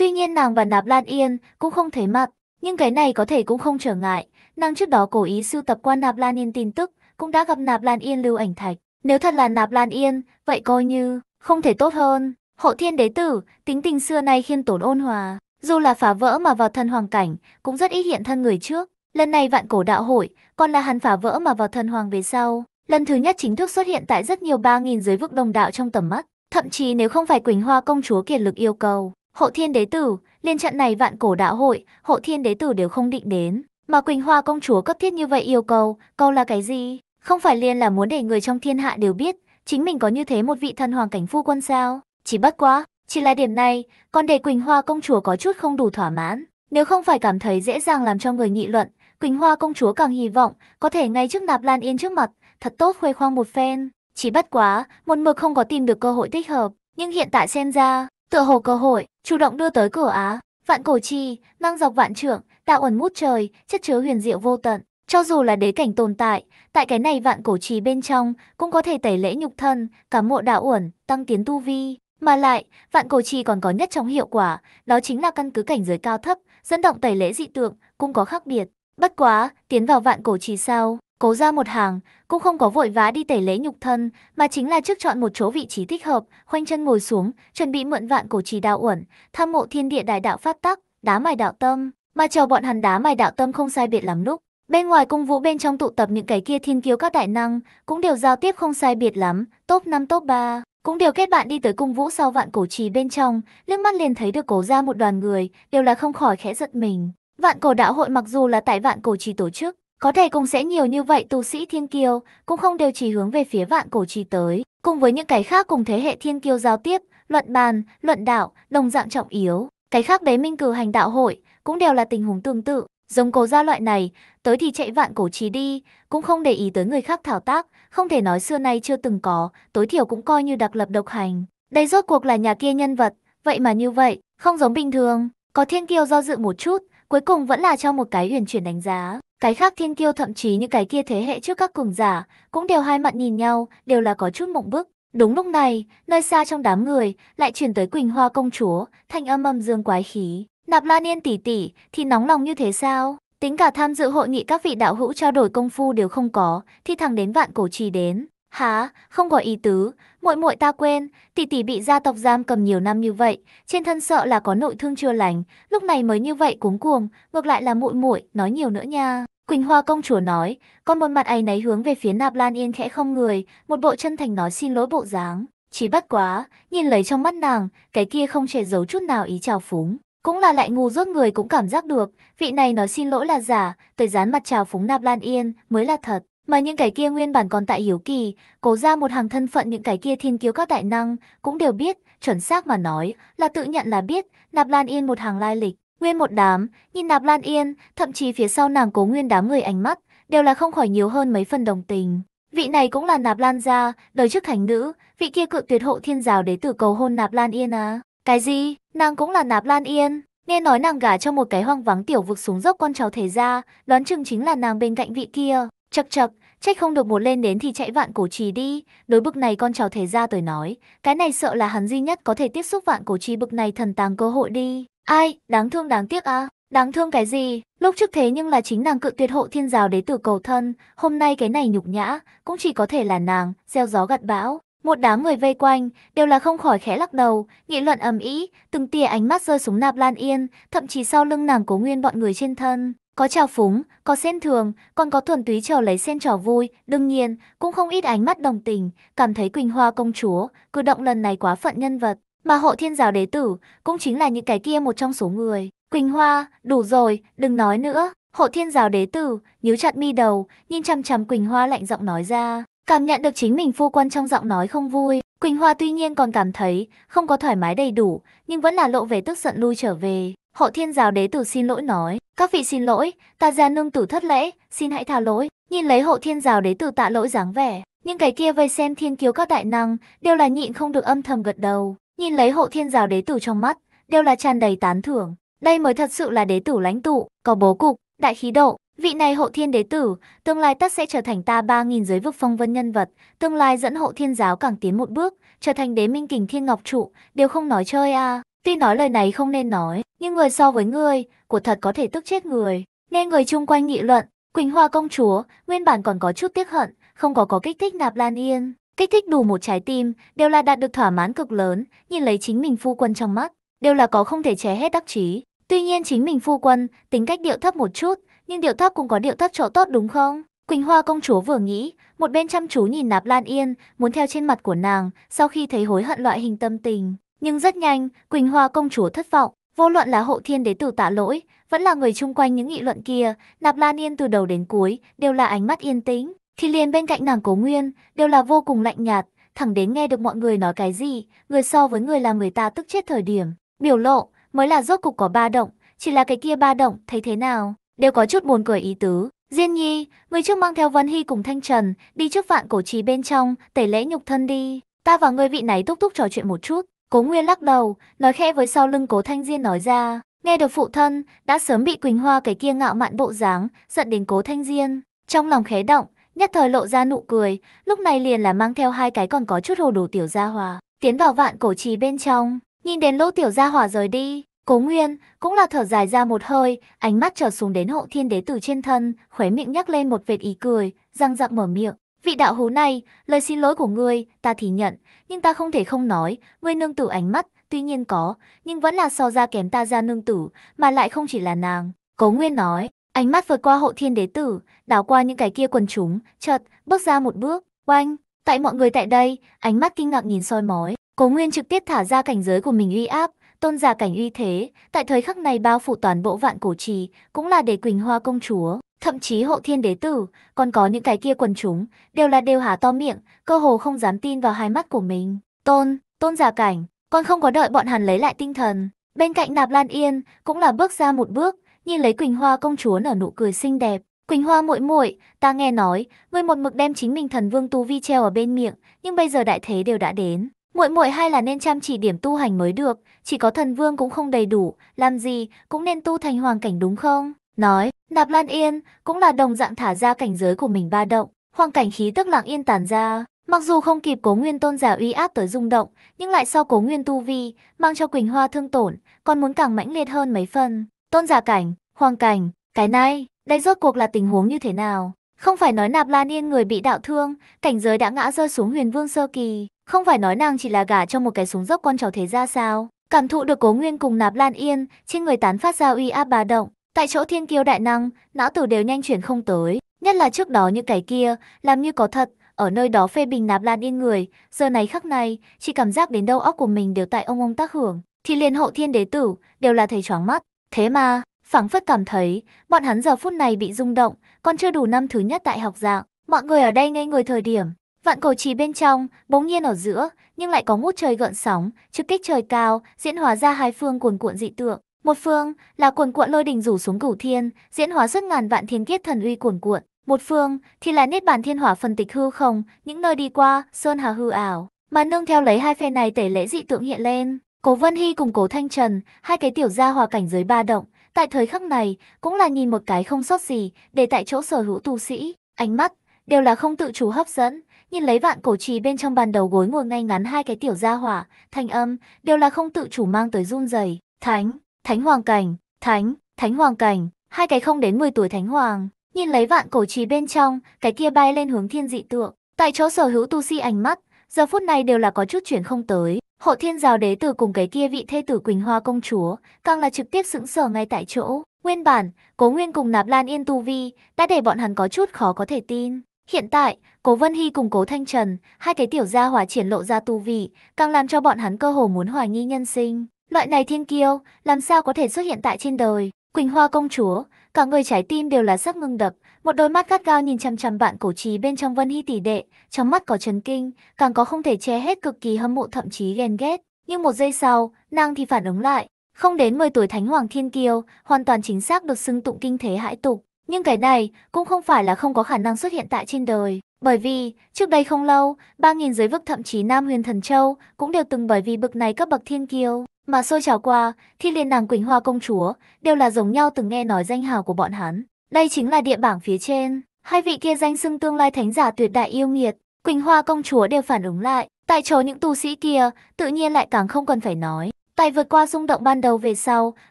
Tuy nhiên nàng và Nạp Lan Yên cũng không thấy mặt, nhưng cái này có thể cũng không trở ngại. Nàng trước đó cố ý sưu tập qua Nạp Lan Yên tin tức, cũng đã gặp Nạp Lan Yên lưu ảnh thạch. Nếu thật là Nạp Lan Yên, vậy coi như không thể tốt hơn. Hộ thiên đế tử, tính tình xưa nay khiên tốn ôn hòa, dù là phá vỡ mà vào thân hoàng cảnh, cũng rất ít hiện thân người trước. Lần này vạn cổ đạo hội, còn là hắn phá vỡ mà vào thân hoàng về sau. Lần thứ nhất chính thức xuất hiện tại rất nhiều ba nghìn dưới vực đồng đạo trong tầm mắt. Thậm chí nếu không phải Quỳnh Hoa công chúa kiệt lực yêu cầu, Hộ thiên đế tử, liên trận này vạn cổ đạo hội, hộ thiên đế tử đều không định đến. Mà Quỳnh Hoa công chúa cấp thiết như vậy yêu cầu, câu là cái gì? Không phải liên là muốn để người trong thiên hạ đều biết, chính mình có như thế một vị thần hoàng cảnh phu quân sao? Chỉ bất quá, chỉ là điểm này, còn để Quỳnh Hoa công chúa có chút không đủ thỏa mãn. Nếu không phải cảm thấy dễ dàng làm cho người nghị luận, Quỳnh Hoa công chúa càng hy vọng có thể ngay trước nạp Lan Yên trước mặt, thật tốt khuê khoang một phen. Chỉ bất quá, một mực không có tìm được cơ hội thích hợp, nhưng hiện tại xem ra, Tựa hồ cơ hội, chủ động đưa tới cửa á, vạn cổ chi, năng dọc vạn trưởng, tạo ẩn mút trời, chất chứa huyền diệu vô tận. Cho dù là đế cảnh tồn tại, tại cái này vạn cổ trì bên trong cũng có thể tẩy lễ nhục thân, cả mộ đạo uẩn, tăng tiến tu vi. Mà lại, vạn cổ trì còn có nhất trong hiệu quả, đó chính là căn cứ cảnh giới cao thấp, dẫn động tẩy lễ dị tượng, cũng có khác biệt. Bất quá, tiến vào vạn cổ trì sau Cố ra một hàng, cũng không có vội vã đi tẩy lễ nhục thân, mà chính là trước chọn một chỗ vị trí thích hợp, khoanh chân ngồi xuống, chuẩn bị mượn vạn cổ trì đạo uẩn, tham mộ thiên địa đại đạo phát tắc, đá mài đạo tâm, mà chờ bọn hắn đá mài đạo tâm không sai biệt lắm lúc. Bên ngoài cung vũ bên trong tụ tập những cái kia thiên kiêu các đại năng, cũng đều giao tiếp không sai biệt lắm, top 5 top 3. Cũng đều kết bạn đi tới cung vũ sau vạn cổ trì bên trong, liếc mắt liền thấy được cố ra một đoàn người, đều là không khỏi khẽ giật mình. Vạn cổ đạo hội mặc dù là tại vạn cổ trì tổ chức, có thể cùng sẽ nhiều như vậy tu sĩ thiên kiêu, cũng không đều chỉ hướng về phía vạn cổ trì tới. Cùng với những cái khác cùng thế hệ thiên kiêu giao tiếp, luận bàn, luận đạo, đồng dạng trọng yếu. Cái khác bế minh cử hành đạo hội, cũng đều là tình huống tương tự. Giống cố gia loại này, tới thì chạy vạn cổ trì đi, cũng không để ý tới người khác thảo tác, không thể nói xưa nay chưa từng có, tối thiểu cũng coi như đặc lập độc hành. Đây rốt cuộc là nhà kia nhân vật, vậy mà như vậy, không giống bình thường. Có thiên kiêu do dự một chút, cuối cùng vẫn là cho một cái uyển chuyển đánh giá. Cái khác thiên kiêu thậm chí như cái kia thế hệ trước các cường giả, cũng đều hai mặt nhìn nhau, đều là có chút mộng bức. Đúng lúc này, nơi xa trong đám người, lại truyền tới Quỳnh Hoa công chúa, thanh âm âm dương quái khí. Nạp La Niên tỷ tỷ, thì nóng lòng như thế sao? Tính cả tham dự hội nghị các vị đạo hữu trao đổi công phu đều không có, thì thằng đến vạn cổ trì đến, Hả, không có ý tứ, muội muội ta quên, tỷ tỷ bị gia tộc giam cầm nhiều năm như vậy, trên thân sợ là có nội thương chưa lành, lúc này mới như vậy cuống cuồng, ngược lại là muội muội nói nhiều nữa nha. Quỳnh Hoa công chúa nói, con một mặt ấy nấy hướng về phía Nạp Lan Yên khẽ không người, một bộ chân thành nói xin lỗi bộ dáng. Chỉ bất quá, nhìn lấy trong mắt nàng, cái kia không che giấu chút nào ý trào phúng. Cũng là lại ngu rốt người cũng cảm giác được, vị này nói xin lỗi là giả, tới dán mặt trào phúng Nạp Lan Yên mới là thật. Mà những cái kia nguyên bản còn tại hiểu kỳ, cố ra một hàng thân phận những cái kia thiên kiếu các đại năng, cũng đều biết, chuẩn xác mà nói, là tự nhận là biết, Nạp Lan Yên một hàng lai lịch, nguyên một đám, nhìn Nạp Lan Yên, thậm chí phía sau nàng cố nguyên đám người ánh mắt, đều là không khỏi nhiều hơn mấy phần đồng tình. Vị này cũng là Nạp Lan gia, đời trước thánh nữ, vị kia cự tuyệt hộ thiên giáo đế tử cầu hôn Nạp Lan Yên à. Cái gì? Nàng cũng là Nạp Lan Yên. Nghe nói nàng gả cho một cái hoang vắng tiểu vực xuống dốc con cháu thể ra, đoán chừng chính là nàng bên cạnh vị kia. Chậc chậc, trách không được một lên đến thì chạy vạn cổ trì đi, đối bực này con cháu thể ra tới nói, cái này sợ là hắn duy nhất có thể tiếp xúc vạn cổ trì bực này thần tàng cơ hội đi. Ai, đáng thương đáng tiếc à, đáng thương cái gì, lúc trước thế nhưng là chính nàng cự tuyệt hộ thiên giáo đế tử cầu thân, hôm nay cái này nhục nhã, cũng chỉ có thể là nàng, gieo gió gặt bão. Một đám người vây quanh, đều là không khỏi khẽ lắc đầu, nghị luận ầm ĩ, từng tia ánh mắt rơi xuống nạp lan yên, thậm chí sau lưng nàng cố nguyên bọn người trên thân có trào phúng, có sen thường, còn có thuần túy chờ lấy sen trò vui, đương nhiên, cũng không ít ánh mắt đồng tình, cảm thấy Quỳnh Hoa công chúa, cử động lần này quá phận nhân vật. Mà hộ thiên giáo đế tử, cũng chính là những cái kia một trong số người. Quỳnh Hoa, đủ rồi, đừng nói nữa. Hộ thiên giáo đế tử, nhíu chặt mi đầu, nhìn chăm chăm Quỳnh Hoa lạnh giọng nói ra. Cảm nhận được chính mình phu quân trong giọng nói không vui, Quỳnh Hoa tuy nhiên còn cảm thấy không có thoải mái đầy đủ, nhưng vẫn là lộ về tức giận lui trở về. Hộ thiên giáo đế tử xin lỗi nói, các vị xin lỗi, ta ra nương tử thất lễ, xin hãy tha lỗi. Nhìn lấy hộ thiên giáo đế tử tạ lỗi dáng vẻ, những cái kia vây xem thiên kiếu các đại năng đều là nhịn không được âm thầm gật đầu. Nhìn lấy hộ thiên giáo đế tử trong mắt, đều là tràn đầy tán thưởng. Đây mới thật sự là đế tử lãnh tụ, có bố cục, đại khí độ. Vị này hộ thiên đế tử, tương lai tất sẽ trở thành ta 3.000 giới vực phong vân nhân vật, tương lai dẫn hộ thiên giáo càng tiến một bước, trở thành đế minh kình thiên ngọc trụ, đều không nói chơi à. Tuy nói lời này không nên nói, nhưng người so với người, của thật có thể tức chết người. Nghe người chung quanh nghị luận, Quỳnh Hoa công chúa, nguyên bản còn có chút tiếc hận, không có có kích thích nạp lan yên. Kích thích đủ một trái tim, đều là đạt được thỏa mãn cực lớn, nhìn lấy chính mình phu quân trong mắt, đều là có không thể ché hết đắc chí. Tuy nhiên chính mình phu quân, tính cách điệu thấp một chút, nhưng điệu thấp cũng có điệu thấp chỗ tốt đúng không? Quỳnh Hoa công chúa vừa nghĩ, một bên chăm chú nhìn nạp lan yên, muốn theo trên mặt của nàng, sau khi thấy hối hận loại hình tâm tình, nhưng rất nhanh, Quỳnh Hoa công chúa thất vọng, vô luận là Hậu thiên đế tử tạ lỗi, vẫn là người chung quanh những nghị luận kia, Nạp la niên từ đầu đến cuối đều là ánh mắt yên tĩnh, thì liền bên cạnh nàng Cố Nguyên đều là vô cùng lạnh nhạt, thẳng đến nghe được mọi người nói cái gì, người so với người làm người ta tức chết thời điểm, biểu lộ mới là rốt cục có ba động, chỉ là cái kia ba động thấy thế nào, đều có chút buồn cười ý tứ. Diên Nhi, người trước mang theo Vân Hy cùng Thanh Trần, đi trước vạn cổ trì bên trong, tẩy lễ nhục thân đi. Ta và người vị này túc túc trò chuyện một chút. Cố Nguyên lắc đầu, nói khẽ với sau lưng Cố Thanh Diên nói ra, nghe được phụ thân, đã sớm bị Quỳnh Hoa cái kia ngạo mạn bộ dáng, giận đến Cố Thanh Diên. Trong lòng khé động, nhất thời lộ ra nụ cười, lúc này liền là mang theo hai cái còn có chút hồ đồ tiểu gia hòa, tiến vào vạn cổ trì bên trong, nhìn đến lỗ tiểu gia hòa rời đi. Cố Nguyên cũng là thở dài ra một hơi, ánh mắt trở xuống đến hộ thiên đế tử trên thân, khóe miệng nhắc lên một vệt ý cười, răng rậm mở miệng, Vị đạo hữu này, lời xin lỗi của ngươi, ta thì nhận, nhưng ta không thể không nói, ngươi nương tử ánh mắt, tuy nhiên có, nhưng vẫn là so ra kém ta ra nương tử, mà lại không chỉ là nàng. Cố Nguyên nói, ánh mắt vượt qua hộ thiên đế tử, đảo qua những cái kia quần chúng, chợt, bước ra một bước, oanh, tại mọi người tại đây, ánh mắt kinh ngạc nhìn soi mói, Cố Nguyên trực tiếp thả ra cảnh giới của mình uy áp, tôn giả cảnh uy thế, tại thời khắc này bao phủ toàn bộ vạn cổ trì, cũng là để Quỳnh Hoa công chúa, Thậm chí hộ thiên đế tử, còn có những cái kia quần chúng, đều là đều há to miệng, cơ hồ không dám tin vào hai mắt của mình. Tôn, tôn giả cảnh, còn không có đợi bọn hắn lấy lại tinh thần. Bên cạnh Nạp Lan Yên, cũng là bước ra một bước, nhìn lấy Quỳnh Hoa công chúa nở nụ cười xinh đẹp. Quỳnh Hoa muội muội, ta nghe nói, ngươi một mực đem chính mình thần vương tu vi treo ở bên miệng, nhưng bây giờ đại thế đều đã đến, muội muội hay là nên chăm chỉ điểm tu hành mới được, chỉ có thần vương cũng không đầy đủ, làm gì cũng nên tu thành hoàng cảnh đúng không? Nói, Nạp Lan Yên cũng là đồng dạng thả ra cảnh giới của mình ba động, hoang cảnh khí tức lặng yên tản ra, mặc dù không kịp Cố Nguyên Tôn giả uy áp tới rung động, nhưng lại sau Cố Nguyên tu vi, mang cho Quỳnh Hoa thương tổn, còn muốn càng mãnh liệt hơn mấy phần. Tôn giả cảnh, hoang cảnh, cái này, đây rốt cuộc là tình huống như thế nào? Không phải nói Nạp Lan Yên người bị đạo thương, cảnh giới đã ngã rơi xuống Huyền Vương sơ kỳ, không phải nói nàng chỉ là gả cho một cái xuống dốc con cháu thế ra sao? Cảm thụ được Cố Nguyên cùng Nạp Lan Yên, trên người tán phát ra uy áp ba động, Tại chỗ thiên kiêu đại năng, não tử đều nhanh chuyển không tới. Nhất là trước đó như cái kia, làm như có thật, ở nơi đó phê bình nạp lan điên người. Giờ này khắc này, chỉ cảm giác đến đâu óc của mình đều tại ông ông tác hưởng. Thì liền hậu thiên đế tử, đều là thầy choáng mắt. Thế mà, phảng phất cảm thấy, bọn hắn giờ phút này bị rung động, còn chưa đủ năm thứ nhất tại học dạng. Mọi người ở đây ngây người thời điểm, Vạn cổ trì bên trong, bỗng nhiên ở giữa, nhưng lại có ngút trời gợn sóng, trực kích trời cao, diễn hóa ra hai phương cuồn cuộn dị tượng. Một phương là cuồn cuộn lôi đình rủ xuống cửu thiên, diễn hóa rất ngàn vạn thiên kiết thần uy cuồn cuộn. Một phương thì là niết bàn thiên hỏa phân tịch hư không, những nơi đi qua, sơn hà hư ảo. Mà nương theo lấy hai phe này tẩy lễ dị tượng hiện lên, Cố Vân Hy cùng Cố Thanh Trần, hai cái tiểu gia hòa cảnh giới ba động, tại thời khắc này cũng là nhìn một cái không sót gì, để tại chỗ sở hữu tu sĩ, ánh mắt đều là không tự chủ hấp dẫn, nhìn lấy vạn cổ trì bên trong bàn đầu gối ngồi ngay ngắn hai cái tiểu gia hỏa, thanh âm đều là không tự chủ mang tới run rẩy, thánh Thánh hoàng cảnh, thánh, thánh hoàng cảnh, hai cái không đến 10 tuổi thánh hoàng, nhìn lấy vạn cổ trì bên trong, cái kia bay lên hướng thiên dị tượng. Tại chỗ sở hữu tu sĩ ánh mắt, giờ phút này đều là có chút chuyển không tới. Hộ thiên giáo đế tử cùng cái kia vị thê tử Quỳnh Hoa công chúa, càng là trực tiếp sững sờ ngay tại chỗ. Nguyên bản, Cố Nguyên cùng Nạp Lan Yên Tu Vi đã để bọn hắn có chút khó có thể tin. Hiện tại, Cố Vân Hy cùng Cố Thanh Trần, hai cái tiểu gia hỏa triển lộ ra tu vị, càng làm cho bọn hắn cơ hồ muốn hoài nghi nhân sinh. Loại này thiên kiêu, làm sao có thể xuất hiện tại trên đời? Quỳnh Hoa công chúa, cả người trái tim đều là sắc ngưng đập, một đôi mắt gắt gao nhìn chằm chằm bạn cổ trì bên trong Vân Hy tỷ đệ, trong mắt có chấn kinh, càng có không thể che hết cực kỳ hâm mộ thậm chí ghen ghét. Nhưng một giây sau, nàng thì phản ứng lại, không đến 10 tuổi thánh hoàng thiên kiêu, hoàn toàn chính xác được xưng tụng kinh thế hãi tục. Nhưng cái này cũng không phải là không có khả năng xuất hiện tại trên đời, bởi vì trước đây không lâu, 3.000 giới vực thậm chí Nam Huyền Thần Châu cũng đều từng bởi vì bực này cấp bậc thiên kiêu mà xôi trào qua, Thiên Liên nàng Quỳnh Hoa công chúa, đều là giống nhau từng nghe nói danh hào của bọn hắn. Đây chính là địa bảng phía trên, hai vị kia danh xưng tương lai thánh giả tuyệt đại yêu nghiệt, Quỳnh Hoa công chúa đều phản ứng lại, tại chỗ những tu sĩ kia, tự nhiên lại càng không cần phải nói. Tại vượt qua rung động ban đầu về sau,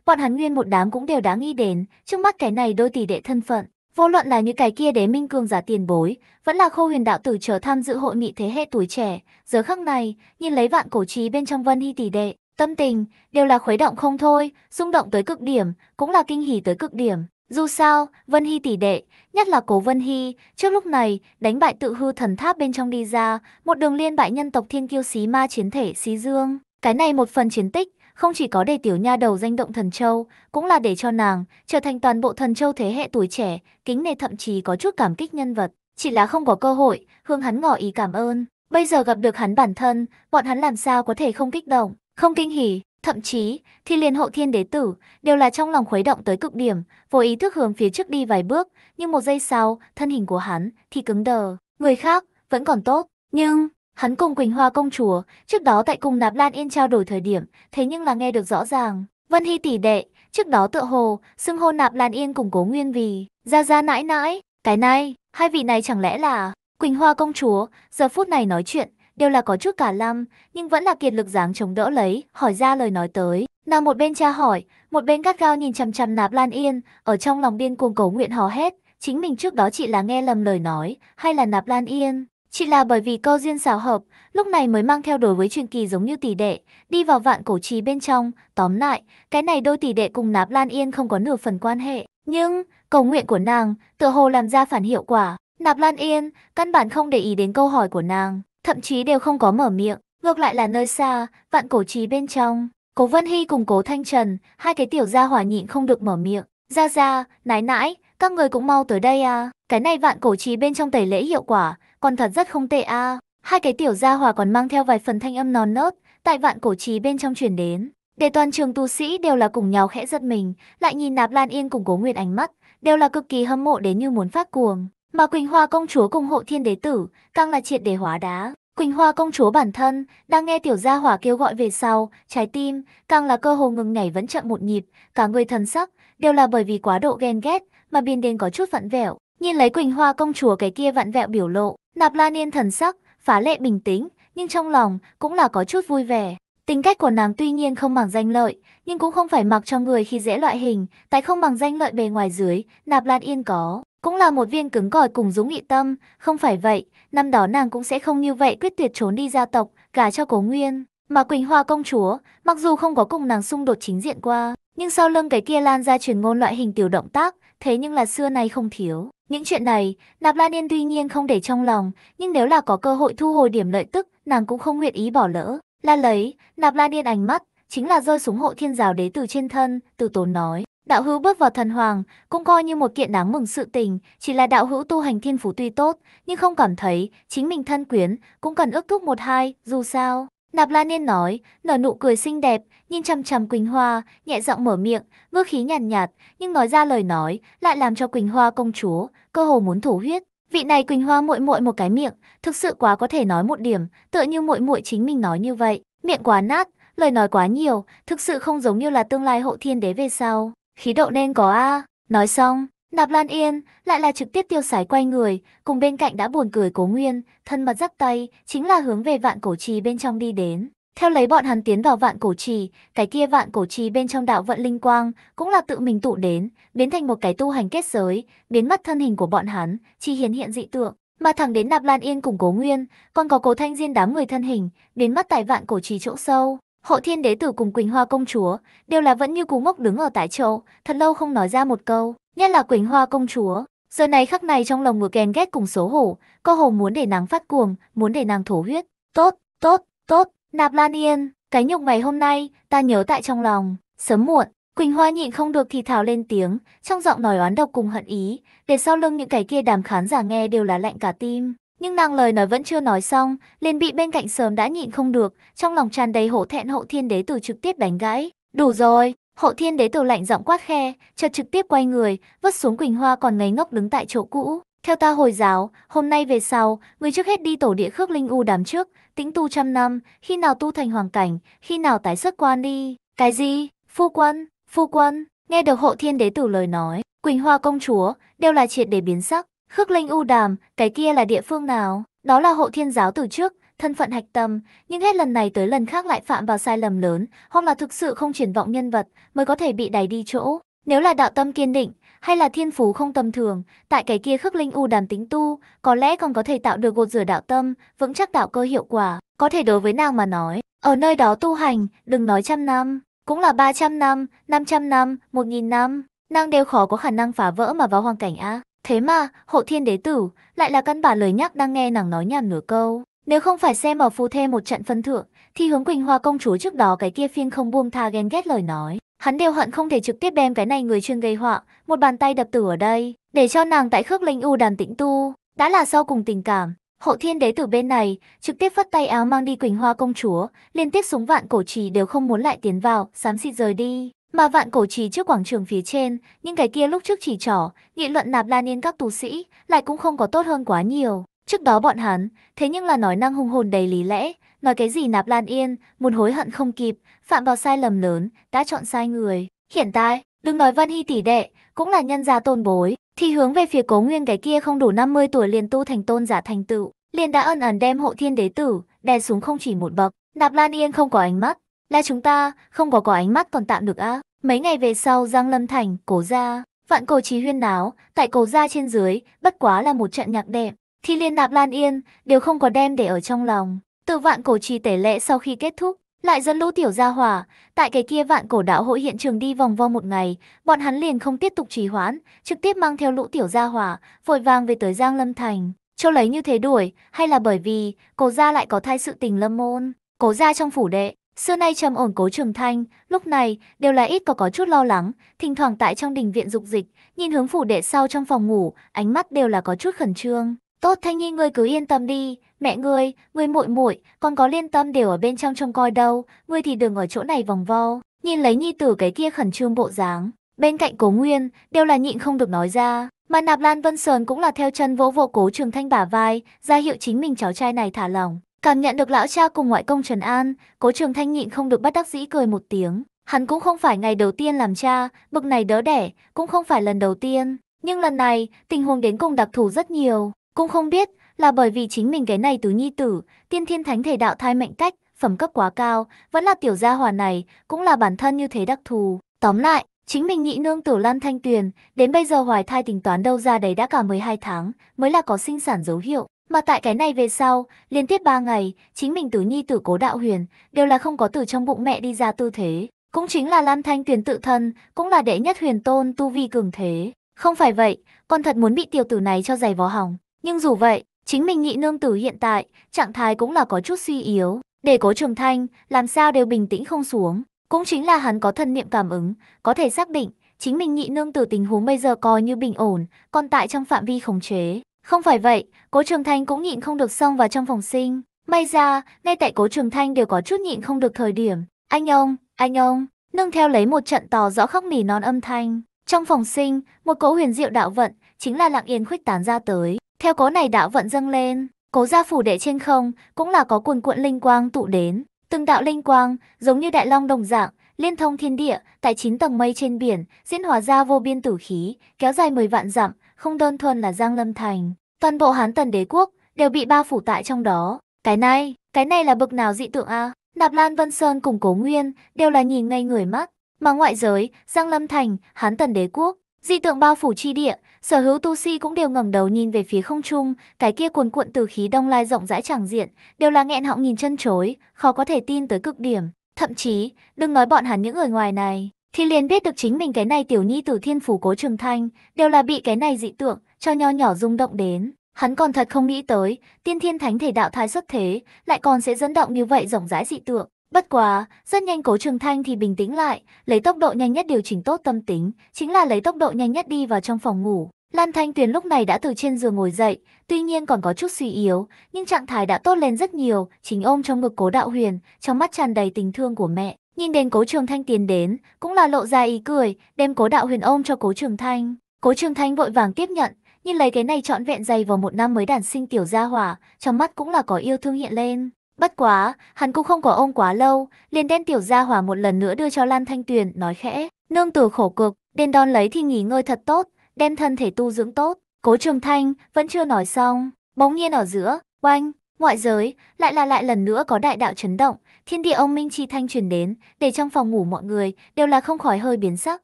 bọn hắn nguyên một đám cũng đều đáng nghĩ đến, trước mắt cái này đôi tỷ đệ thân phận, vô luận là như cái kia đế minh cường giả tiền bối, vẫn là khô huyền đạo tử chờ tham dự hội nghị thế hệ tuổi trẻ, giờ khắc này, nhìn lấy vạn cổ trí bên trong vân hy tỷ đệ, tâm tình đều là khuấy động không thôi, rung động tới cực điểm, cũng là kinh hỉ tới cực điểm. Dù sao, Vân Hy tỷ đệ, nhất là Cố Vân Hy, trước lúc này, đánh bại tự hư thần tháp bên trong đi ra, một đường liên bại nhân tộc thiên kiêu xí ma chiến thể xí dương. Cái này một phần chiến tích, không chỉ có để tiểu nha đầu danh động thần châu, cũng là để cho nàng trở thành toàn bộ thần châu thế hệ tuổi trẻ, kính nể thậm chí có chút cảm kích nhân vật. Chỉ là không có cơ hội, Hương hắn ngỏ ý cảm ơn. Bây giờ gặp được hắn bản thân, bọn hắn làm sao có thể không kích động không kinh hỉ, thậm chí thì liền hậu thiên đế tử đều là trong lòng khuấy động tới cực điểm, vô ý thức hướng phía trước đi vài bước, nhưng một giây sau, thân hình của hắn thì cứng đờ, người khác vẫn còn tốt, nhưng hắn cùng Quỳnh Hoa công chúa, trước đó tại cùng Nạp Lan Yên trao đổi thời điểm, thế nhưng là nghe được rõ ràng, Vân Hy tỷ đệ, trước đó tựa hồ xưng hô Nạp Lan Yên cùng Cố Nguyên vì ra ra nãi nãi, cái này, hai vị này chẳng lẽ là Quỳnh Hoa công chúa, giờ phút này nói chuyện đều là có chút cả lâm nhưng vẫn là kiệt lực dáng chống đỡ lấy, hỏi ra lời nói tới. Nào một bên cha hỏi, một bên gắt gao nhìn chằm chằm nạp lan yên, ở trong lòng điên cuồng cầu nguyện hò hét. Chính mình trước đó chị là nghe lầm lời nói, hay là nạp lan yên. Chỉ là bởi vì câu duyên xảo hợp, lúc này mới mang theo đối với truyền kỳ giống như tỷ đệ, đi vào vạn cổ trì bên trong, tóm lại, cái này đôi tỷ đệ cùng nạp lan yên không có nửa phần quan hệ. Nhưng, cầu nguyện của nàng, tựa hồ làm ra phản hiệu quả. Nạp lan yên, căn bản không để ý đến câu hỏi của nàng, thậm chí đều không có mở miệng. Ngược lại là nơi xa, vạn cổ trì bên trong, Cố Vân Hy cùng Cố Thanh Trần, hai cái tiểu gia hỏa nhịn không được mở miệng. Ra ra, nái nãi, các người cũng mau tới đây à. Cái này vạn cổ trì bên trong tẩy lễ hiệu quả, còn thật rất không tệ à. Hai cái tiểu gia hỏa còn mang theo vài phần thanh âm non nớt, tại vạn cổ trì bên trong chuyển đến. Để toàn trường tu sĩ đều là cùng nhau khẽ giật mình, lại nhìn nạp lan yên cùng cố nguyệt ánh mắt, đều là cực kỳ hâm mộ đến như muốn phát cuồng. Mà Quỳnh Hoa công chúa cùng hộ thiên đế tử, càng là triệt để hóa đá. Quỳnh Hoa công chúa bản thân, đang nghe tiểu gia hỏa kêu gọi về sau, trái tim, càng là cơ hồ ngừng nhảy vẫn chậm một nhịp, cả người thần sắc, đều là bởi vì quá độ ghen ghét, mà biến đến có chút vặn vẹo. Nhìn lấy Quỳnh Hoa công chúa cái kia vặn vẹo biểu lộ, nạp la niên thần sắc, phá lệ bình tĩnh, nhưng trong lòng, cũng là có chút vui vẻ. Tính cách của nàng tuy nhiên không bằng danh lợi, nhưng cũng không phải mặc cho người khi dễ loại hình, tại không bằng danh lợi bề ngoài dưới, nạp lan yên có. Cũng là một viên cứng cỏi cùng Dũng Nghị Tâm, không phải vậy, năm đó nàng cũng sẽ không như vậy quyết tuyệt trốn đi gia tộc, gả cho Cố Nguyên. Mà Quỳnh Hoa công chúa, mặc dù không có cùng nàng xung đột chính diện qua, nhưng sau lưng cái kia lan ra truyền ngôn loại hình tiểu động tác, thế nhưng là xưa nay không thiếu. Những chuyện này, Nạp La Điên tuy nhiên không để trong lòng, nhưng nếu là có cơ hội thu hồi điểm lợi tức, nàng cũng không nguyện ý bỏ lỡ. La lấy, Nạp La Điên ánh mắt, chính là rơi xuống hộ thiên giáo đế từ trên thân, từ tốn nói. Đạo hữu bước vào thần hoàng cũng coi như một kiện đáng mừng sự tình, chỉ là đạo hữu tu hành thiên phú tuy tốt, nhưng không cảm thấy chính mình thân quyến cũng cần ước thúc một hai, dù sao. Nạp La Niên nói, nở nụ cười xinh đẹp, nhìn chằm chằm Quỳnh Hoa, nhẹ giọng mở miệng, ngữ khí nhàn nhạt, nhạt, nhưng nói ra lời nói lại làm cho Quỳnh Hoa công chúa cơ hồ muốn thổ huyết. Vị này Quỳnh Hoa muội muội một cái miệng, thực sự quá có thể nói một điểm, tựa như muội muội chính mình nói như vậy, miệng quá nát, lời nói quá nhiều, thực sự không giống như là tương lai hậu thiên đế về sau khí độ nên có a nói xong nạp lan yên lại là trực tiếp tiêu sái quay người cùng bên cạnh đã buồn cười cố nguyên thân mật dắt tay chính là hướng về vạn cổ trì bên trong đi đến theo lấy bọn hắn tiến vào vạn cổ trì cái kia vạn cổ trì bên trong đạo vận linh quang cũng là tự mình tụ đến biến thành một cái tu hành kết giới biến mất thân hình của bọn hắn chỉ hiển hiện dị tượng mà thẳng đến nạp lan yên cùng cố nguyên còn có cố thanh diên đám người thân hình biến mất tại vạn cổ trì chỗ sâu Hộ thiên đế tử cùng Quỳnh Hoa công chúa đều là vẫn như cú ngốc đứng ở tại chỗ, thật lâu không nói ra một câu, nhất là Quỳnh Hoa công chúa. Giờ này khắc này trong lòng ngựa ghen ghét cùng xấu hổ, cô hồ muốn để nàng phát cuồng, muốn để nàng thổ huyết. Tốt, tốt, tốt, nạp lan yên, cái nhục ngày hôm nay, ta nhớ tại trong lòng, sớm muộn. Quỳnh Hoa nhịn không được thì thào lên tiếng, trong giọng nói oán độc cùng hận ý, để sau lưng những cái kia đàm khán giả nghe đều là lạnh cả tim. Nhưng nàng lời nói vẫn chưa nói xong, liền bị bên cạnh sớm đã nhịn không được, trong lòng tràn đầy hổ thẹn hậu thiên đế tử trực tiếp đánh gãy. Đủ rồi, hộ thiên đế tử lạnh giọng quát khe, chợt trực tiếp quay người, vứt xuống Quỳnh Hoa còn ngây ngốc đứng tại chỗ cũ. Theo ta Hồi giáo, hôm nay về sau, người trước hết đi tổ địa khước linh u đám trước, tĩnh tu trăm năm, khi nào tu thành hoàng cảnh, khi nào tái xuất quan đi. Cái gì? Phu quân, phu quân, nghe được hộ thiên đế tử lời nói, Quỳnh Hoa công chúa, đều là triệt để biến sắc, Khước linh U Đàm, cái kia là địa phương nào? Đó là hộ thiên giáo từ trước, thân phận hạch tâm, nhưng hết lần này tới lần khác lại phạm vào sai lầm lớn, hoặc là thực sự không triển vọng nhân vật mới có thể bị đẩy đi chỗ. Nếu là đạo tâm kiên định, hay là thiên phú không tầm thường, tại cái kia khước linh u đàm tính tu, có lẽ còn có thể tạo được gột rửa đạo tâm, vững chắc đạo cơ hiệu quả, có thể đối với nàng mà nói. Ở nơi đó tu hành, đừng nói trăm năm, cũng là ba trăm năm, năm trăm năm, một nghìn năm, nàng đều khó có khả năng phá vỡ mà vào hoàn cảnh A. Thế mà, hộ thiên đế tử, lại là căn bản lời nhắc đang nghe nàng nói nhảm nửa câu. Nếu không phải xem ở phù thê một trận phân thượng, thì hướng Quỳnh Hoa công chúa trước đó cái kia phiên không buông tha ghen ghét lời nói. Hắn đều hận không thể trực tiếp đem cái này người chuyên gây họa, một bàn tay đập tử ở đây, để cho nàng tại khước linh u đàn tĩnh tu. Đã là sau cùng tình cảm, hộ thiên đế tử bên này, trực tiếp phất tay áo mang đi Quỳnh Hoa công chúa, liên tiếp súng vạn cổ trì đều không muốn lại tiến vào, xám xịt rời đi. Mà vạn cổ trì trước quảng trường phía trên, những cái kia lúc trước chỉ trỏ, nghị luận nạp lan yên các tù sĩ, lại cũng không có tốt hơn quá nhiều. Trước đó bọn hắn, thế nhưng là nói năng hung hồn đầy lý lẽ, nói cái gì nạp lan yên, muốn hối hận không kịp, phạm vào sai lầm lớn, đã chọn sai người. Hiện tại, đừng nói văn hy tỷ đệ, cũng là nhân gia tôn bối, thì hướng về phía cố nguyên cái kia không đủ 50 tuổi liền tu thành tôn giả thành tựu, liền đã ân ẩn đem hộ thiên đế tử, đè xuống không chỉ một bậc. Nạp Lan Yên không có ánh mắt, là chúng ta không có có ánh mắt còn tạm được á. Mấy ngày về sau Giang Lâm Thành, Cố Gia, vạn cổ trí huyên náo, tại Cố Gia trên dưới, bất quá là một trận nhạc đẹp. thi liên nạp Lan Yên đều không có đem để ở trong lòng. Từ vạn cổ trì tể lệ sau khi kết thúc, lại dẫn lũ tiểu gia hỏa, tại cái kia vạn cổ đạo hội hiện trường đi vòng vo một ngày, bọn hắn liền không tiếp tục trì hoãn, trực tiếp mang theo lũ tiểu gia hỏa, vội vàng về tới Giang Lâm Thành. Châu lấy như thế đuổi, hay là bởi vì, cố gia lại có thai sự tình lâm môn, cố gia trong phủ đệ, Xưa nay trầm ổn cố trường thanh, lúc này đều là ít có có chút lo lắng, thỉnh thoảng tại trong đình viện dục dịch, nhìn hướng phủ đệ sau trong phòng ngủ, ánh mắt đều là có chút khẩn trương. Tốt Thanh Nhi ngươi cứ yên tâm đi, mẹ ngươi, ngươi muội muội, còn có liên tâm đều ở bên trong trông coi đâu, ngươi thì đừng ở chỗ này vòng vo. Nhìn lấy nhi tử cái kia khẩn trương bộ dáng, bên cạnh Cố Nguyên đều là nhịn không được nói ra, mà Nạp Lan Vân Sờn cũng là theo chân vỗ vỗ Cố Trường Thanh bả vai, ra hiệu chính mình cháu trai này thả lỏng. Cảm nhận được lão cha cùng ngoại công Trần An, cố trường thanh nhịn không được bắt đắc dĩ cười một tiếng. Hắn cũng không phải ngày đầu tiên làm cha, bực này đỡ đẻ, cũng không phải lần đầu tiên. Nhưng lần này, tình huống đến cùng đặc thù rất nhiều. Cũng không biết là bởi vì chính mình cái này tứ nhi tử, tiên thiên thánh thể đạo thai mệnh cách, phẩm cấp quá cao, vẫn là tiểu gia hòa này, cũng là bản thân như thế đặc thù. Tóm lại, chính mình nhị nương tử Lan Thanh Tuyền, đến bây giờ hoài thai tính toán đâu ra đấy đã cả 12 tháng, mới là có sinh sản dấu hiệu. Mà tại cái này về sau, liên tiếp 3 ngày, chính mình tử nhi tử cố đạo huyền đều là không có từ trong bụng mẹ đi ra tư thế. Cũng chính là Lam Thanh tuyển tự thân, cũng là đệ nhất huyền tôn tu vi cường thế. Không phải vậy, con thật muốn bị tiểu tử này cho giày vó hỏng. Nhưng dù vậy, chính mình nhị nương tử hiện tại, trạng thái cũng là có chút suy yếu. Để cố trường thanh, làm sao đều bình tĩnh không xuống. Cũng chính là hắn có thân niệm cảm ứng, có thể xác định, chính mình nhị nương tử tình huống bây giờ coi như bình ổn, còn tại trong phạm vi khống chế. Không phải vậy, Cố Trường Thanh cũng nhịn không được xông vào trong phòng sinh. May ra, ngay tại Cố Trường Thanh đều có chút nhịn không được thời điểm. Anh ông, anh ông, nâng theo lấy một trận tò rõ khóc mỉ non âm thanh. Trong phòng sinh, một cỗ huyền diệu đạo vận, chính là lặng yên khuếch tán ra tới. Theo cỗ này đạo vận dâng lên, cố gia phủ đệ trên không, cũng là có cuồn cuộn linh quang tụ đến. Từng đạo linh quang, giống như đại long đồng dạng, liên thông thiên địa, tại chín tầng mây trên biển, diễn hóa ra vô biên tử khí, kéo dài 10 vạn dặm, không đơn thuần là Giang Lâm Thành. Toàn bộ Hán Tần đế quốc đều bị bao phủ tại trong đó. Cái này, cái này là bực nào dị tượng a Nạp Lan Vân Sơn cùng Cố Nguyên đều là nhìn ngay người mắt. Mà ngoại giới, Giang Lâm Thành, Hán Tần đế quốc, dị tượng bao phủ chi địa, sở hữu tu sĩ si cũng đều ngẩng đầu nhìn về phía không trung, cái kia cuồn cuộn từ khí đông lai rộng rãi chẳng diện, đều là nghẹn họng nhìn chân chối, khó có thể tin tới cực điểm. Thậm chí, đừng nói bọn hắn những người ngoài này, thì liền biết được chính mình cái này tiểu nhi tử thiên phủ cố trường thanh, đều là bị cái này dị tượng, cho nho nhỏ rung động đến. Hắn còn thật không nghĩ tới, tiên thiên thánh thể đạo thái xuất thế, lại còn sẽ dẫn động như vậy rộng rãi dị tượng. Bất quá, rất nhanh cố trường thanh thì bình tĩnh lại, lấy tốc độ nhanh nhất điều chỉnh tốt tâm tính, chính là lấy tốc độ nhanh nhất đi vào trong phòng ngủ. Lan Thanh Tuyền lúc này đã từ trên giường ngồi dậy, tuy nhiên còn có chút suy yếu, nhưng trạng thái đã tốt lên rất nhiều, chính ôm trong ngực cố đạo huyền, trong mắt tràn đầy tình thương của mẹ. Nhìn đến Cố Trường Thanh tiến đến, cũng là lộ ra ý cười, đem Cố Đạo Huyền ôm cho Cố Trường Thanh. Cố Trường Thanh vội vàng tiếp nhận, nhìn lấy cái này trọn vẹn dày vào một năm mới đản sinh tiểu gia hỏa, trong mắt cũng là có yêu thương hiện lên. Bất quá, hắn cũng không có ôm quá lâu, liền đem tiểu gia hỏa một lần nữa đưa cho Lan Thanh Tuyền, nói khẽ, nương tử khổ cực, đền đón lấy thì nghỉ ngơi thật tốt, đem thân thể tu dưỡng tốt. Cố Trường Thanh vẫn chưa nói xong, bỗng nhiên ở giữa, oanh, ngoại giới lại là lại lần nữa có đại đạo chấn động, thiên địa ông minh chi thanh truyền đến, để trong phòng ngủ mọi người đều là không khỏi hơi biến sắc.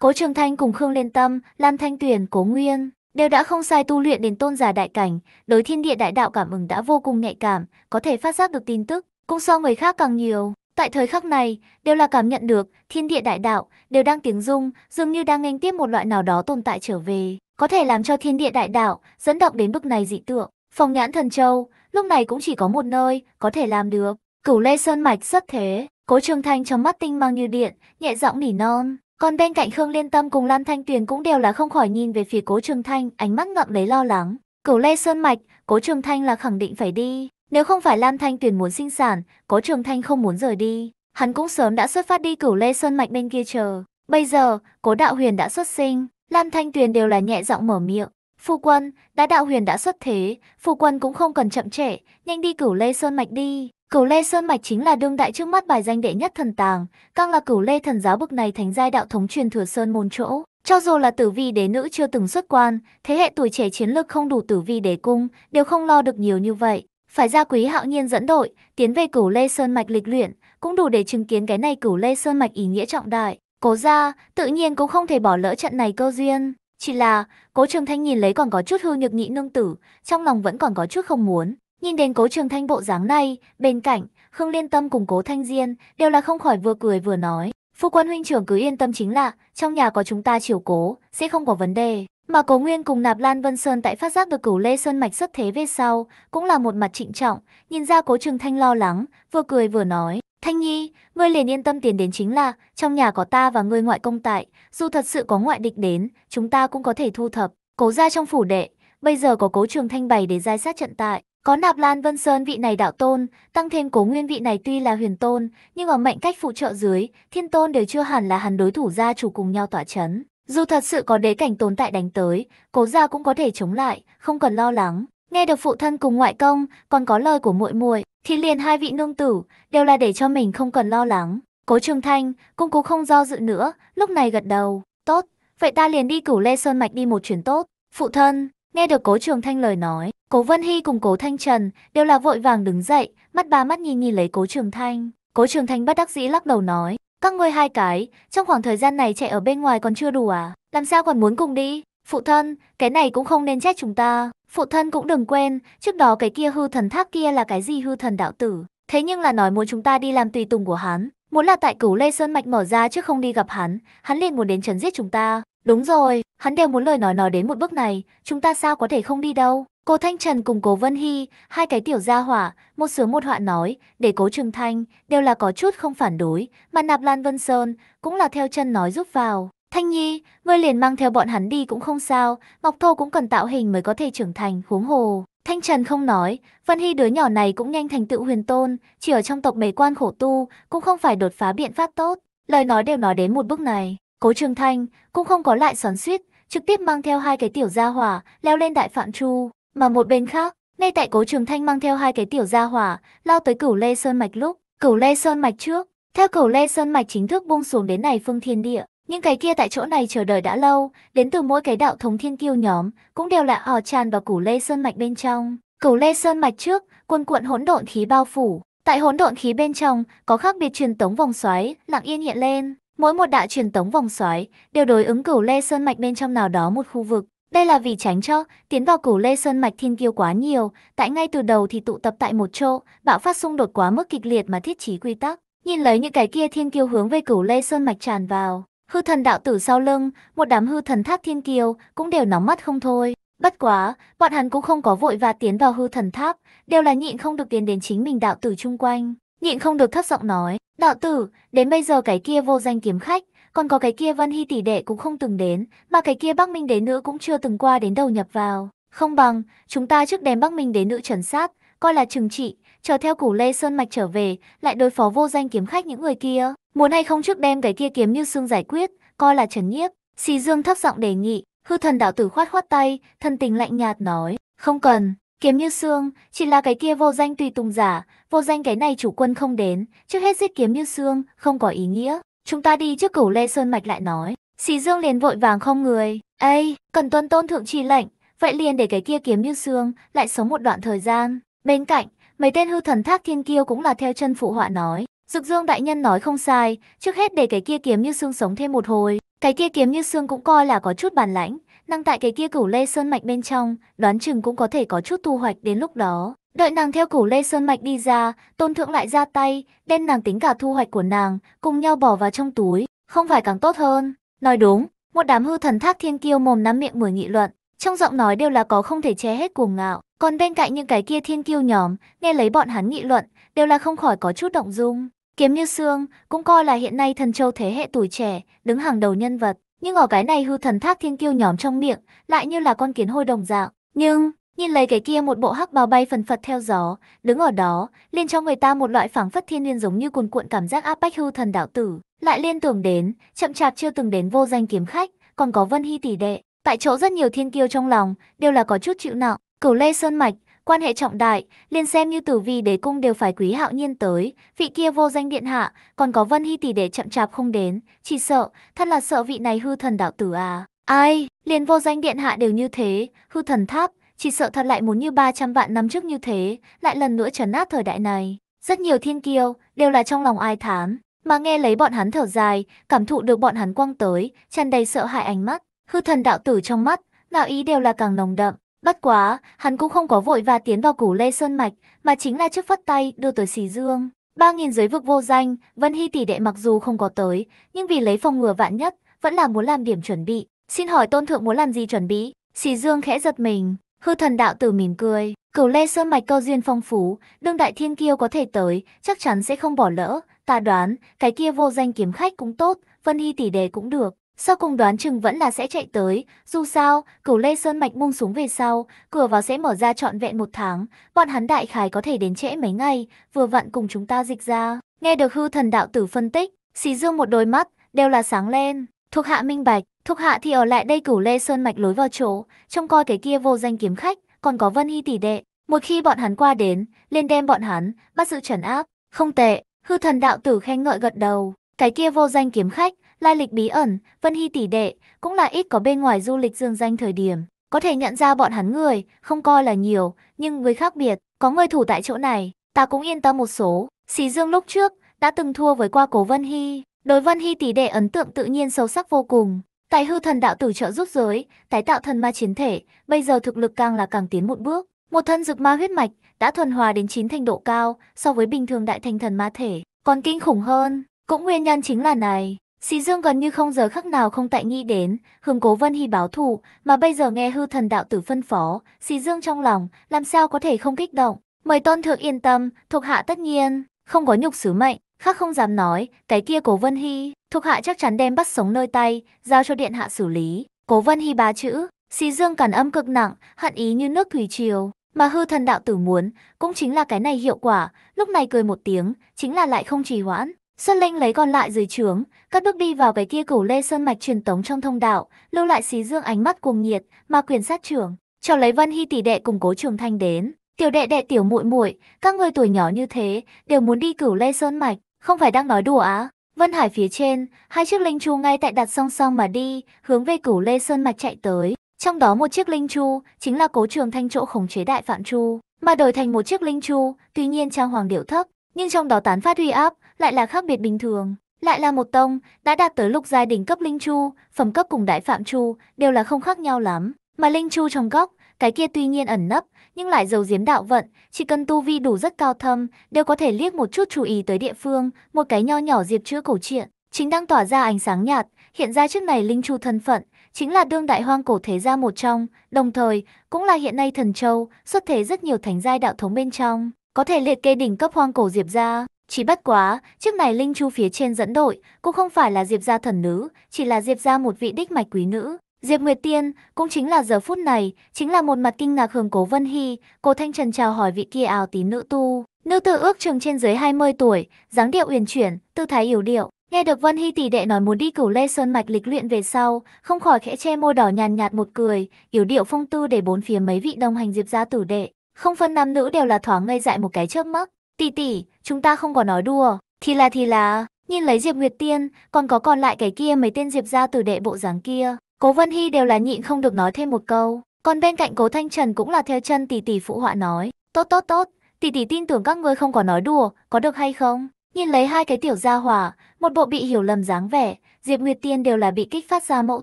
Cố Trường Thanh cùng Khương Liên Tâm, Lam Thanh Tuyền, Cố Nguyên đều đã không sai tu luyện đến tôn giả đại cảnh, đối thiên địa đại đạo cảm ứng đã vô cùng nhạy cảm, có thể phát giác được tin tức, cũng so người khác càng nhiều. Tại thời khắc này, đều là cảm nhận được thiên địa đại đạo đều đang tiếng rung, dường như đang nghênh tiếp một loại nào đó tồn tại trở về, có thể làm cho thiên địa đại đạo dẫn động đến bước này dị tượng. Phòng nhãn thần châu, lúc này cũng chỉ có một nơi có thể làm được, Cửu lê sơn mạch xuất thế, cố trường thanh trong mắt tinh mang như điện, nhẹ giọng nỉ non. Còn bên cạnh Khương Liên Tâm cùng Lam Thanh Tuyền cũng đều là không khỏi nhìn về phía Cố Trường Thanh, ánh mắt ngậm lấy lo lắng. Cửu Lê Sơn Mạch, Cố Trường Thanh là khẳng định phải đi. Nếu không phải Lam Thanh Tuyền muốn sinh sản, Cố Trường Thanh không muốn rời đi. Hắn cũng sớm đã xuất phát đi Cửu Lê Sơn Mạch bên kia chờ. Bây giờ, Cố Đạo Huyền đã xuất sinh, Lam Thanh Tuyền đều là nhẹ giọng mở miệng. Phu quân, đã Đạo Huyền đã xuất thế, Phu quân cũng không cần chậm trễ, nhanh đi Cửu Lê Sơn Mạch đi. Cửu Lê Sơn Mạch chính là đương đại trước mắt bài danh đệ nhất thần tàng, càng là Cửu Lê thần giáo bực này thánh giai đạo thống truyền thừa sơn môn chỗ. Cho dù là tử vi đế nữ chưa từng xuất quan, thế hệ tuổi trẻ chiến lược không đủ tử vi đế cung, đều không lo được nhiều như vậy. Phải ra quý hạo nhiên dẫn đội, tiến về Cửu Lê Sơn Mạch lịch luyện, cũng đủ để chứng kiến cái này Cửu Lê Sơn Mạch ý nghĩa trọng đại. Cố ra, tự nhiên cũng không thể bỏ lỡ trận này cơ duyên. Chỉ là, cố trường thanh nhìn lấy còn có chút hư nhược nhị nương tử, trong lòng vẫn còn có chút không muốn. Nhìn đến cố trường thanh bộ dáng này, bên cạnh, Khương Liên Tâm cùng cố thanh diên đều là không khỏi vừa cười vừa nói. Phu quân huynh trưởng cứ yên tâm chính là, trong nhà có chúng ta chiều cố, sẽ không có vấn đề. Mà cố nguyên cùng nạp Lan Vân Sơn tại phát giác được cửu Lê Sơn Mạch xuất thế về sau, cũng là một mặt trịnh trọng, nhìn ra cố trường thanh lo lắng, vừa cười vừa nói. Thanh Nhi, ngươi liền yên tâm tiền đến chính là, trong nhà có ta và ngươi ngoại công tại, dù thật sự có ngoại địch đến, chúng ta cũng có thể thu thập. Cố ra trong phủ đệ, bây giờ có cố trường thanh bày để giai sát trận tại, có nạp Lan Vân Sơn vị này đạo tôn, tăng thêm cố nguyên vị này tuy là huyền tôn, nhưng ở mệnh cách phụ trợ dưới, thiên tôn đều chưa hẳn là hắn đối thủ gia chủ cùng nhau tỏa chấn. Dù thật sự có đế cảnh tồn tại đánh tới, cố gia cũng có thể chống lại, không cần lo lắng. Nghe được phụ thân cùng ngoại công, còn có lời của muội muội, thì liền hai vị nương tử, đều là để cho mình không cần lo lắng. Cố Trường Thanh, cũng cố không do dự nữa, lúc này gật đầu, tốt, vậy ta liền đi cửu Lê Sơn Mạch đi một chuyến tốt. Phụ thân, Nghe được cố trường thanh lời nói, cố Vân Hy cùng cố Thanh Trần đều là vội vàng đứng dậy, mắt ba mắt nhìn nhìn lấy cố trường thanh. Cố trường thanh bất đắc dĩ lắc đầu nói, các ngươi hai cái, trong khoảng thời gian này chạy ở bên ngoài còn chưa đủ à, làm sao còn muốn cùng đi? Phụ thân, cái này cũng không nên trách chúng ta. Phụ thân cũng đừng quên, trước đó cái kia hư thần thác kia là cái gì hư thần đạo tử. Thế nhưng là nói muốn chúng ta đi làm tùy tùng của hắn. Muốn là tại cửu Lê Sơn Mạch mở ra chứ không đi gặp hắn, hắn liền muốn đến chấn giết chúng ta. Đúng rồi, hắn đều muốn lời nói nói đến một bước này, chúng ta sao có thể không đi đâu. cô Thanh Trần cùng Cố Vân Hy, hai cái tiểu gia hỏa, một sướng một họa nói, để Cố Trường Thanh, đều là có chút không phản đối, mà Nạp Lan Vân Sơn, cũng là theo chân nói giúp vào. Thanh Nhi, ngươi liền mang theo bọn hắn đi cũng không sao, Ngọc Thô cũng cần tạo hình mới có thể trưởng thành, huống hồ. Thanh Trần không nói, Vân Hy đứa nhỏ này cũng nhanh thành tựu huyền tôn, chỉ ở trong tộc bề quan khổ tu, cũng không phải đột phá biện pháp tốt. Lời nói đều nói đến một bước này, Cố Trường Thanh cũng không có lại xoắn xuýt, trực tiếp mang theo hai cái tiểu gia hỏa leo lên đại phạm chu, mà một bên khác, ngay tại Cố Trường Thanh mang theo hai cái tiểu gia hỏa lao tới Cửu Lê Sơn mạch lúc, Cửu Lê Sơn mạch trước, theo Cửu Lê Sơn mạch chính thức buông xuống đến này phương thiên địa, những cái kia tại chỗ này chờ đợi đã lâu, đến từ mỗi cái đạo thống thiên kiêu nhóm, cũng đều là ò tràn vào Cửu Lê Sơn mạch bên trong. Cửu Lê Sơn mạch trước, quân cuộn hỗn độn khí bao phủ, tại hỗn độn khí bên trong có khác biệt truyền tống vòng xoáy lặng yên hiện lên Mỗi một đạo truyền tống vòng xoáy đều đối ứng cửu lê sơn mạch bên trong nào đó một khu vực. Đây là vì tránh cho tiến vào cửu lê sơn mạch thiên kiêu quá nhiều, tại ngay từ đầu thì tụ tập tại một chỗ, bạo phát xung đột quá mức kịch liệt mà thiết trí quy tắc. Nhìn lấy những cái kia thiên kiêu hướng về cửu lê sơn mạch tràn vào, hư thần đạo tử sau lưng, một đám hư thần tháp thiên kiêu cũng đều nóng mắt không thôi. Bất quá, bọn hắn cũng không có vội và tiến vào hư thần tháp, đều là nhịn không được tiến đến chính mình đạo tử chung quanh, nhịn không được thấp giọng nói, Đạo tử, đến bây giờ cái kia vô danh kiếm khách, còn có cái kia Vân Hy tỷ đệ cũng không từng đến, mà cái kia Bắc Minh đế nữ cũng chưa từng qua đến đầu nhập vào. Không bằng, chúng ta trước đem Bắc Minh đế nữ trấn sát, coi là trừng trị, chờ theo củ lê sơn mạch trở về, lại đối phó vô danh kiếm khách những người kia. Muốn hay không trước đem cái kia kiếm như xương giải quyết, coi là trần nhiếp. Xì Dương thấp giọng đề nghị, hư thần đạo tử khoát khoát tay, thân tình lạnh nhạt nói, không cần. Kiếm như xương, chỉ là cái kia vô danh tùy tùng giả, vô danh cái này chủ quân không đến, trước hết giết kiếm như xương, không có ý nghĩa. Chúng ta đi trước cửu lê sơn mạch lại nói. Xí dương liền vội vàng không người. Ây, cần tuân tôn thượng chỉ lệnh, vậy liền để cái kia kiếm như xương, lại sống một đoạn thời gian. Bên cạnh, mấy tên hư thần thác thiên kiêu cũng là theo chân phụ họa nói. Dực dương đại nhân nói không sai, trước hết để cái kia kiếm như xương sống thêm một hồi. Cái kia kiếm như xương cũng coi là có chút bản lãnh, nàng tại cái kia cửu lê sơn mạch bên trong, đoán chừng cũng có thể có chút thu hoạch đến lúc đó. Đợi nàng theo cửu lê sơn mạch đi ra, tôn thượng lại ra tay, đem nàng tính cả thu hoạch của nàng, cùng nhau bỏ vào trong túi, không phải càng tốt hơn. Nói đúng, một đám hư thần thác thiên kiêu mồm nắm miệng mười nghị luận, trong giọng nói đều là có không thể che hết cuồng ngạo. Còn bên cạnh những cái kia thiên kiêu nhóm, nghe lấy bọn hắn nghị luận, đều là không khỏi có chút động dung. Kiếm như xương, cũng coi là hiện nay thần châu thế hệ tuổi trẻ, đứng hàng đầu nhân vật. Nhưng ở cái này hư thần thác thiên kiêu nhóm trong miệng, lại như là con kiến hôi đồng dạng. Nhưng, nhìn lấy cái kia một bộ hắc bào bay phần phật theo gió, đứng ở đó, liền cho người ta một loại phảng phất thiên liên giống như cuồn cuộn cảm giác áp bách hư thần đạo tử. Lại liên tưởng đến, chậm chạp chưa từng đến vô danh kiếm khách, còn có vân hy tỷ đệ. Tại chỗ rất nhiều thiên kiêu trong lòng, đều là có chút chịu nặng. Cửu Lê Sơn Mạch, quan hệ trọng đại, liền xem như tử vi đế cung đều phải quý hạo nhiên tới, vị kia vô danh điện hạ, còn có vân hy tỷ đệ chậm chạp không đến, chỉ sợ, thật là sợ vị này hư thần đạo tử à. Ai, liền vô danh điện hạ đều như thế, hư thần tháp, chỉ sợ thật lại muốn như 300 vạn năm trước như thế, lại lần nữa trấn áp thời đại này. Rất nhiều thiên kiêu, đều là trong lòng ai thám, mà nghe lấy bọn hắn thở dài, cảm thụ được bọn hắn quăng tới, tràn đầy sợ hãi ánh mắt, hư thần đạo tử trong mắt, nào ý đều là càng nồng đậm, Bất quá, hắn cũng không có vội và tiến vào củ lê sơn mạch, mà chính là trước phất tay đưa tới xì dương. Ba nghìn giới vực vô danh, Vân Hy tỷ đệ mặc dù không có tới, nhưng vì lấy phòng ngừa vạn nhất, vẫn là muốn làm điểm chuẩn bị. Xin hỏi tôn thượng muốn làm gì chuẩn bị? Xì dương khẽ giật mình, hư thần đạo tử mỉm cười. Cửu lê sơn mạch câu duyên phong phú, đương đại thiên kiêu có thể tới, chắc chắn sẽ không bỏ lỡ. Ta đoán, cái kia vô danh kiếm khách cũng tốt, Vân Hy tỷ đệ cũng được. Sau cùng đoán chừng vẫn là sẽ chạy tới, dù sao, cửu lê sơn mạch buông xuống về sau, cửa vào sẽ mở ra trọn vẹn một tháng, bọn hắn đại khái có thể đến trễ mấy ngày, vừa vặn cùng chúng ta dịch ra. Nghe được hư thần đạo tử phân tích, xì dương một đôi mắt, đều là sáng lên, thuộc hạ minh bạch, thuộc hạ thì ở lại đây cửu lê sơn mạch lối vào chỗ, trông coi cái kia vô danh kiếm khách, còn có vân hy tỷ đệ, một khi bọn hắn qua đến, liền đem bọn hắn, bắt giữ trấn áp, không tệ, hư thần đạo tử khen ngợi gật đầu, cái kia vô danh kiếm khách lai lịch bí ẩn, Vân Hy tỷ đệ, cũng là ít có bên ngoài du lịch dương danh thời điểm. Có thể nhận ra bọn hắn người, không coi là nhiều, nhưng người khác biệt, có người thủ tại chỗ này, ta cũng yên tâm một số. Xí Dương lúc trước, đã từng thua với qua cố Vân Hy. Đối Vân Hy tỷ đệ ấn tượng tự nhiên sâu sắc vô cùng. Tại hư thần đạo tử trợ giúp giới, tái tạo thần ma chiến thể, bây giờ thực lực càng là càng tiến một bước. Một thân dực ma huyết mạch đã thuần hòa đến chín thành độ cao so với bình thường đại thành thần ma thể, còn kinh khủng hơn. Cũng nguyên nhân chính là này, Xí Dương gần như không giờ khắc nào không tại nghi đến, hướng cố Vân Hy báo thù, mà bây giờ nghe hư thần đạo tử phân phó, Xí Dương trong lòng, làm sao có thể không kích động. Mời tôn thượng yên tâm, thuộc hạ tất nhiên, không có nhục sứ mệnh, khác không dám nói, cái kia cố Vân Hy, thuộc hạ chắc chắn đem bắt sống nơi tay, giao cho điện hạ xử lý. Cố Vân Hy bá chữ, Xí Dương cản âm cực nặng, hận ý như nước thủy triều, mà hư thần đạo tử muốn, cũng chính là cái này hiệu quả, lúc này cười một tiếng, chính là lại không trì hoãn, Sơn Linh lấy còn lại dưới trướng, cất bước đi vào cái kia cửu lê sơn mạch truyền tống trong thông đạo, lưu lại xí dương ánh mắt cuồng nhiệt, mà quyền sát trưởng, cho lấy Vân Hy tỷ đệ cùng Cố Trường Thanh đến. Tiểu đệ đệ tiểu muội muội, các người tuổi nhỏ như thế, đều muốn đi cửu lê sơn mạch, không phải đang nói đùa á? À? Vân Hải phía trên, hai chiếc linh chu ngay tại đặt song song mà đi, hướng về cửu lê sơn mạch chạy tới. Trong đó một chiếc linh chu chính là Cố Trường Thanh chỗ khống chế đại phạm chu, mà đổi thành một chiếc linh chu, tuy nhiên trang hoàng điệu thấp, nhưng trong đó tán phát uy áp, lại là khác biệt bình thường. Lại là một tông, đã đạt tới lục giai đỉnh cấp Linh Chu, phẩm cấp cùng Đại Phạm Chu đều là không khác nhau lắm. Mà Linh Chu trong góc, cái kia tuy nhiên ẩn nấp, nhưng lại giàu giếm đạo vận, chỉ cần tu vi đủ rất cao thâm, đều có thể liếc một chút chú ý tới địa phương, một cái nho nhỏ diệp chữa cổ truyện, chính đang tỏa ra ánh sáng nhạt, hiện ra trước này Linh Chu thân phận, chính là đương đại hoang cổ thế gia một trong, đồng thời cũng là hiện nay thần châu, xuất thế rất nhiều thánh giai đạo thống bên trong, có thể liệt kê đỉnh cấp hoang cổ diệp gia. Chỉ bất quá, chiếc này Linh Chu phía trên dẫn đội, cũng không phải là Diệp gia thần nữ, chỉ là Diệp gia một vị đích mạch quý nữ. Diệp Nguyệt Tiên, cũng chính là giờ phút này, chính là một mặt kinh ngạc hưởng cố Vân Hy, cô Thanh Trần chào hỏi vị kia áo tím nữ tu. Nữ tử ước chừng trên dưới 20 tuổi, dáng điệu uyển chuyển, tư thái yếu điệu. Nghe được Vân Hy tỷ đệ nói muốn đi cửu lê sơn mạch lịch luyện về sau, không khỏi khẽ che môi đỏ nhàn nhạt một cười, yếu điệu phong tư để bốn phía mấy vị đồng hành Diệp gia tử đệ. Không phân nam nữ đều là thoáng ngây dại một cái chớp mắt. Tỷ tỷ, chúng ta không có nói đùa, thì là thì là, nhìn lấy Diệp Nguyệt Tiên, còn có còn lại cái kia mấy tên Diệp gia tử đệ bộ dáng kia, Cố Vân Hy đều là nhịn không được nói thêm một câu, còn bên cạnh Cố Thanh Trần cũng là theo chân tỷ tỷ phụ họa nói, tốt tốt tốt, tỷ tỷ tin tưởng các ngươi không có nói đùa, có được hay không? Nhìn lấy hai cái tiểu gia hỏa, một bộ bị hiểu lầm dáng vẻ, Diệp Nguyệt Tiên đều là bị kích phát ra mẫu